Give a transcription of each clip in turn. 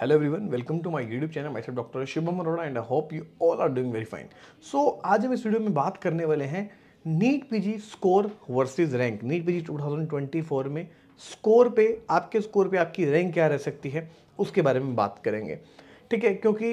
hello everyone welcome to my YouTube channel my doctor Shubham Arora and I hope you all are doing very fine so आज हम इस वीडियो में बात करने वाले हैं NEET PG score versus rank NEET PG 2024 में स्कोर पे आपके स्कोर पे आपकी रैंक क्या रह सकती है उसके बारे में बात करेंगे ठीक है क्योंकि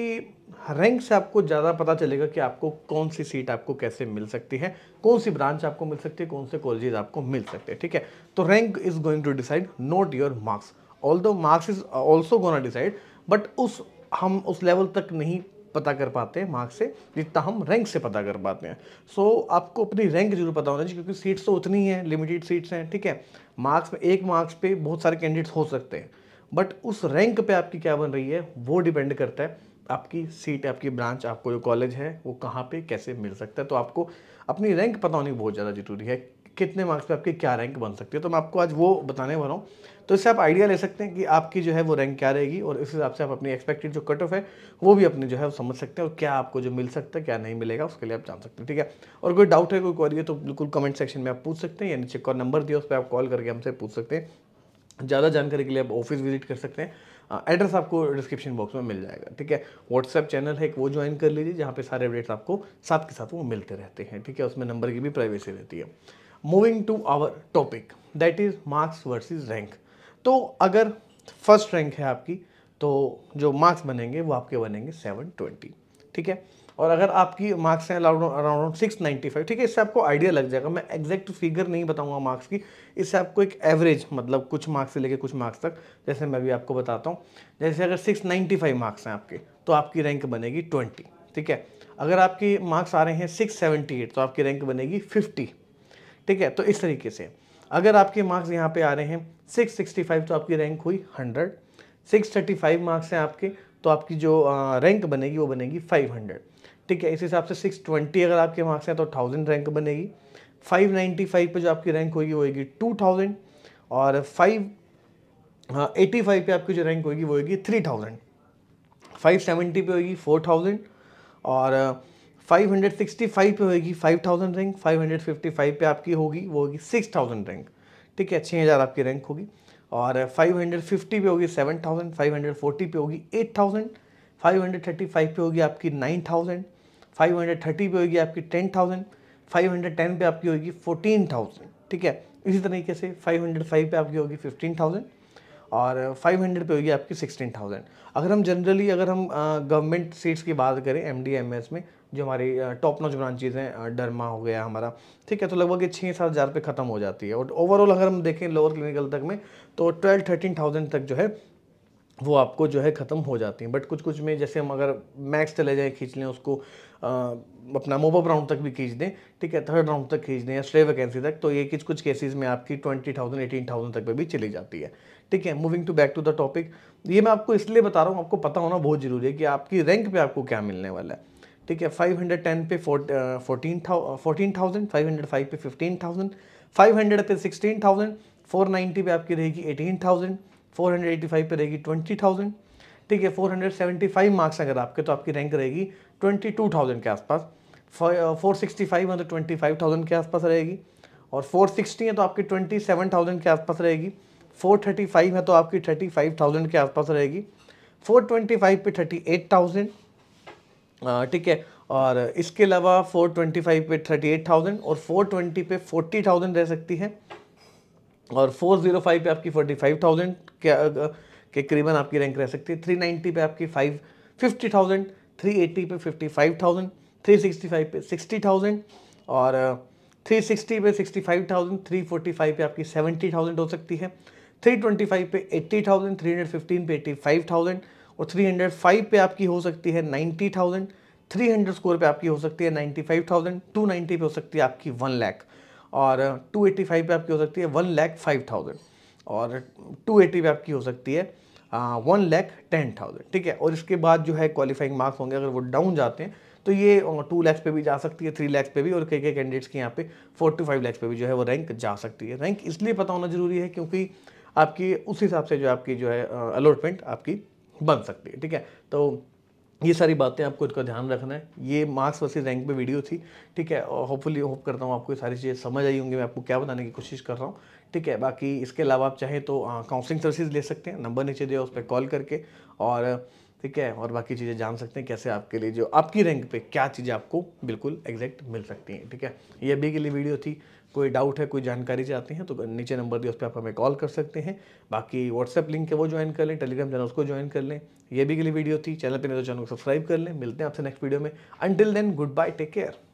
रैंक से आपको ज़्यादा पता चलेगा कि आपको कौन सी सीट आपको कैसे मिल सकती है कौन सी ब्रांच आपको मिल सकती है कौन से कॉलेजेस आपको मिल सकते हैं ठीक है तो rank is going to decide not your marks although marks is also gonna decide but उस हम उस लेवल तक नहीं पता कर पाते हैं मार्क्स से जितना हम रैंक से पता कर पाते हैं सो so, आपको अपनी रैंक जरूर पता होना चाहिए क्योंकि सीट्स तो उतनी हैं लिमिटेड सीट्स हैं ठीक है मार्क्स में एक मार्क्स पे बहुत सारे कैंडिडेट्स हो सकते हैं बट उस रैंक पे आपकी क्या बन रही है वो डिपेंड करता है आपकी सीट आपकी ब्रांच आपको जो कॉलेज है वो कहाँ पर कैसे मिल सकता है तो आपको अपनी रैंक पता होनी बहुत ज़्यादा ज़रूरी है कितने मार्क्स पे आपकी क्या रैंक बन सकती है तो मैं आपको आज वो बताने वाला हूँ तो इससे आप आइडिया ले सकते हैं कि आपकी जो है वो रैंक क्या रहेगी और इस हिसाब से आप अपनी एक्सपेक्टेड जो कट ऑफ है वो भी अपने जो है वो समझ सकते हैं और क्या आपको जो मिल सकता है क्या नहीं मिलेगा उसके लिए आप जान सकते हैं ठीक है और कोई डाउट है कोई क्वारी है तो बिल्कुल कमेंट सेक्शन में आप पूछ सकते हैं या नीचे कॉल नंबर दिया उस पर आप कॉल करके हमसे पूछ सकते हैं ज़्यादा जानकारी के लिए आप ऑफिस विजिट कर सकते हैं एड्रेस आपको डिस्क्रिप्शन बॉक्स में मिल जाएगा ठीक है व्हाट्सएप चैनल है एक वो ज्वाइन कर लीजिए जहाँ पे सारे अपडेट्स आपको साथ के साथ वो मिलते रहते हैं ठीक है उसमें नंबर की भी प्राइवेसी रहती है moving to our topic that is marks versus rank तो अगर फर्स्ट रैंक है आपकी तो जो मार्क्स बनेंगे वो आपके बनेंगे सेवन ट्वेंटी ठीक है और अगर आपकी मार्क्स हैं around around six ninety five ठीक है इससे आपको आइडिया लग जाएगा मैं एग्जैक्ट फिगर नहीं बताऊंगा मार्क्स की इससे आपको एक एवरेज मतलब कुछ मार्क्स से लेकर कुछ मार्क्स तक जैसे मैं भी आपको बताता हूँ जैसे अगर सिक्स नाइन्टी फाइव मार्क्स हैं आपके तो आपकी रैंक बनेगी ट्वेंटी ठीक है अगर आपकी मार्क्स आ रहे हैं सिक्स सेवेंटी एट तो आपकी रैंक बनेगी फिफ्टी ठीक है तो इस तरीके से अगर आपके मार्क्स यहाँ पे आ रहे हैं 665 तो आपकी रैंक हुई 100 635 मार्क्स हैं आपके तो आपकी जो रैंक बनेगी वो बनेगी 500 ठीक है इस हिसाब से 620 अगर आपके मार्क्स हैं तो 1000 रैंक बनेगी 595 पे जो आपकी रैंक होगी वो होगी 2000 और 585 एटी फाइव पे आपकी जो रैंक होगी वो होगी 3000 570 पे होगी 4000 और 565 पे होगी 5000 रैंक 555 पे आपकी होगी वो होगी 6000 रैंक ठीक है 6000 आपकी रैंक होगी और 550 पे होगी 7000 540 पे होगी 8000 535 पे होगी आपकी 9000 530 पे होगी आपकी 10000 510 पे आपकी होगी 14000 ठीक है इसी तरीके से 505 पे आपकी होगी 15000 और 500 पे होगी आपकी 16,000 अगर हम जनरली अगर हम गवर्नमेंट सीट्स की बात करें एम डी एम एस में जो हमारी टॉप नॉच ब्रांचेज हैं डरमा हो गया हमारा ठीक है तो लगभग छः सात हज़ार पे ख़त्म हो जाती है और ओवरऑल अगर हम देखें लोअर क्लिनिकल तक में तो ट्वेल्व थर्टीन थाउजेंड तक जो है वो आपको जो है ख़त्म हो जाती हैं बट कुछ कुछ में जैसे हम अगर मैक्स चले जाएँ खींच लें उसको आ, अपना मोबअप राउंड तक भी खींच दें ठीक है थर्ड राउंड तक खींच दें या स्ट्रे वैकेंसी तक तो ये कुछ कुछ केसेस में आपकी ट्वेंटी थाउजेंड एटीन थाउजेंड तक पे भी चली जाती है ठीक है moving to back to the topic ये मैं आपको इसलिए बता रहा हूँ आपको पता होना बहुत ज़रूरी है कि आपकी रैंक पर आपको क्या मिलने वाला है ठीक है फाइव हंड्रेड टेन पे fourteen fourteen thousand five hundred five पे फिफ्टीन थाउजेंड फाइव हंड्रेड पे सिक्सटीन थाउजेंड फोर नाइन्टी पे आपकी रहेगी एटीन थाउजेंड 485 पे रहेगी 20,000 ठीक है 475 मार्क्स अगर आपके तो आपकी रैंक रहेगी 22,000 के आसपास 465 मतलब 25,000 के आसपास रहेगी और 460 है तो आपकी 27,000 के आसपास रहेगी 435 है तो आपकी 35,000 के आसपास रहेगी 425 पे 38,000 ठीक है और इसके अलावा 425 पे 38,000 और 420 पे 40,000 रह सकती है और 405 पे आपकी 45,000 के के करीबन आपकी रैंक रह सकती है 390 पे आपकी 5 50,000 380 पे 55,000 365 पे 60,000 और 360 पे 65,000 345 पे आपकी 70,000 हो सकती है 325 पे 80,000 315 पे 85,000 और 305 पे आपकी हो सकती है 90,000 300 स्कोर पे आपकी हो सकती है 95,000 290 पे हो सकती है आपकी 1 लाख और 285 पे आपकी हो सकती है वन लैख फाइव थाउजेंड और 280 पे आपकी हो सकती है वन लैख टेन थाउजेंड ठीक है और इसके बाद जो है क्वालिफाइंग मार्क्स होंगे अगर वो डाउन जाते हैं तो ये टू लैक्स पे भी जा सकती है थ्री लैक्स पे भी और कई कई कैंडिडेट्स के यहाँ पे फोर टू फाइव लैक्स पे भी जो है वो रैंक जा सकती है रैंक इसलिए पता होना ज़रूरी है क्योंकि आपकी उस हिसाब से जो आपकी जो है अलॉटमेंट आपकी बन सकती है ठीक है तो ये सारी बातें आपको इसका ध्यान रखना है ये मार्क्स वर्सेस रैंक पे वीडियो थी ठीक है और होपफुली होप करता हूँ आपको ये सारी चीज़ें समझ आई होंगी मैं आपको क्या बताने की कोशिश कर रहा हूँ ठीक है बाकी इसके अलावा आप चाहें तो काउंसलिंग सर्विसेज ले सकते हैं नंबर नीचे दिया उस पर कॉल करके और ठीक है और बाकी चीज़ें जान सकते हैं कैसे आपके लिए जो आपकी रैंक पे क्या चीज़ें आपको बिल्कुल एग्जैक्ट मिल सकती हैं ठीक है ये अभी के लिए वीडियो थी कोई डाउट है कोई जानकारी चाहते हैं तो नीचे नंबर दिया उस पर आप हमें कॉल कर सकते हैं बाकी व्हाट्सएप लिंक है वो ज्वाइन कर लें टेलीग्राम चैनल उसको ज्वाइन कर लें ये भी के लिए वीडियो थी चैनल पर नहीं तो चैनल को सब्सक्राइब कर लें मिलते हैं आपसे नेक्स्ट वीडियो में until then good bye take care